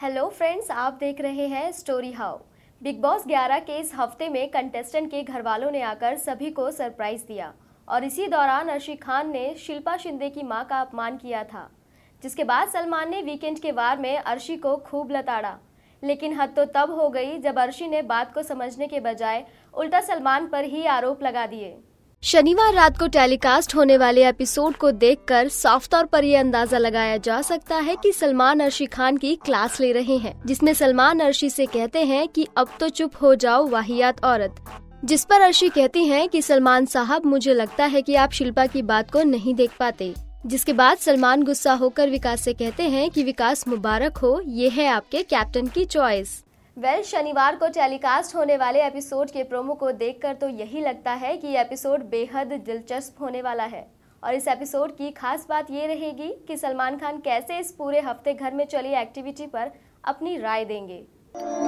hello friends आप देख रहे हैं स्टोरी हाउ बिग बॉस 11 के इस हफ्ते में कंटेस्टेंट के घर वालों ने आकर सभी को सरप्राइज दिया और इसी दौरान अर्शी खान ने शिल्पा शिंदे की मां का अपमान किया था जिसके बाद सलमान ने वीकेंड के वार में अर्शी को खूब लताड़ा लेकिन हद तो तब हो गई जब अर्शी ने बात को समझने के बजाय उल्टा सलमान पर ही आरोप लगा दिए शनिवार रात को टेलीकास्ट होने वाले एपिसोड को देखकर साफ तौर पर यह अंदाजा लगाया जा सकता है कि सलमान अर्शी खान की क्लास ले रहे हैं जिसमें सलमान अर्शी से कहते हैं कि अब तो चुप हो जाओ वाहियात औरत जिस पर अर्शी कहती हैं कि सलमान साहब मुझे लगता है कि आप शिल्पा की बात को नहीं देख पाते जिसके बाद सलमान गुस्सा होकर विकास से कहते हैं कि विकास मुबारक हो ये है आपके कैप्टन की चॉइस वेल well, शनिवार को टेलीकास्ट होने वाले एपिसोड के प्रोमो को देखकर तो यही लगता है कि ये एपिसोड बेहद दिलचस्प होने वाला है और इस एपिसोड की खास बात ये रहेगी कि सलमान खान कैसे इस पूरे हफ्ते घर में चली एक्टिविटी पर अपनी राय देंगे